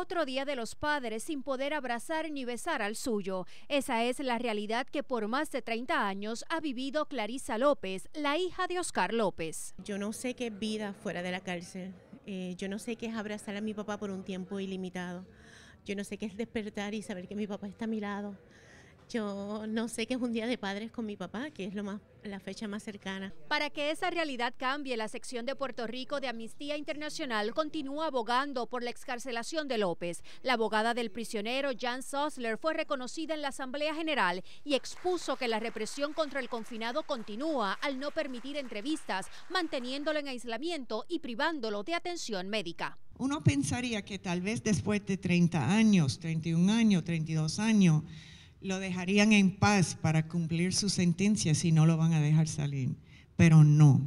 Otro día de los padres sin poder abrazar ni besar al suyo. Esa es la realidad que por más de 30 años ha vivido Clarisa López, la hija de Oscar López. Yo no sé qué es vida fuera de la cárcel. Eh, yo no sé qué es abrazar a mi papá por un tiempo ilimitado. Yo no sé qué es despertar y saber que mi papá está a mi lado. Yo no sé qué es un día de padres con mi papá, que es lo más, la fecha más cercana. Para que esa realidad cambie, la sección de Puerto Rico de Amnistía Internacional continúa abogando por la excarcelación de López. La abogada del prisionero Jan Sosler fue reconocida en la Asamblea General y expuso que la represión contra el confinado continúa al no permitir entrevistas, manteniéndolo en aislamiento y privándolo de atención médica. Uno pensaría que tal vez después de 30 años, 31 años, 32 años, lo dejarían en paz para cumplir su sentencia si no lo van a dejar salir. Pero no,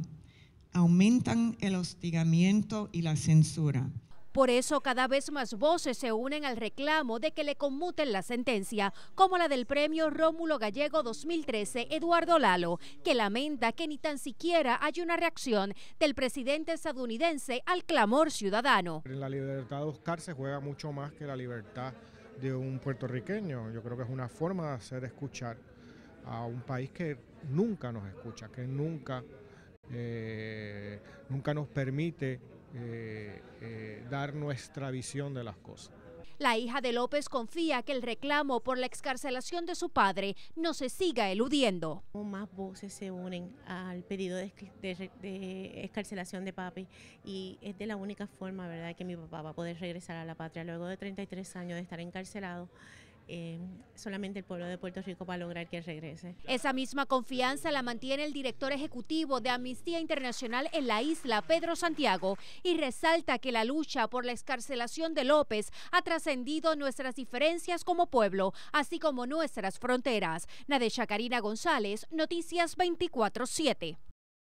aumentan el hostigamiento y la censura. Por eso cada vez más voces se unen al reclamo de que le conmuten la sentencia, como la del premio Rómulo Gallego 2013 Eduardo Lalo, que lamenta que ni tan siquiera hay una reacción del presidente estadounidense al clamor ciudadano. la libertad de se juega mucho más que la libertad de un puertorriqueño. Yo creo que es una forma de hacer escuchar a un país que nunca nos escucha, que nunca, eh, nunca nos permite eh, eh, dar nuestra visión de las cosas. La hija de López confía que el reclamo por la excarcelación de su padre no se siga eludiendo. Más voces se unen al pedido de, excarcelación de papi y es de la única forma, ¿verdad?, que mi papá va a poder regresar a la patria luego de 33 años de estar encarcelado. Eh, solamente el pueblo de Puerto Rico va a lograr que regrese. Esa misma confianza la mantiene el director ejecutivo de Amnistía Internacional en la isla, Pedro Santiago, y resalta que la lucha por la escarcelación de López ha trascendido nuestras diferencias como pueblo, así como nuestras fronteras. Nadesha Karina González, Noticias 24-7.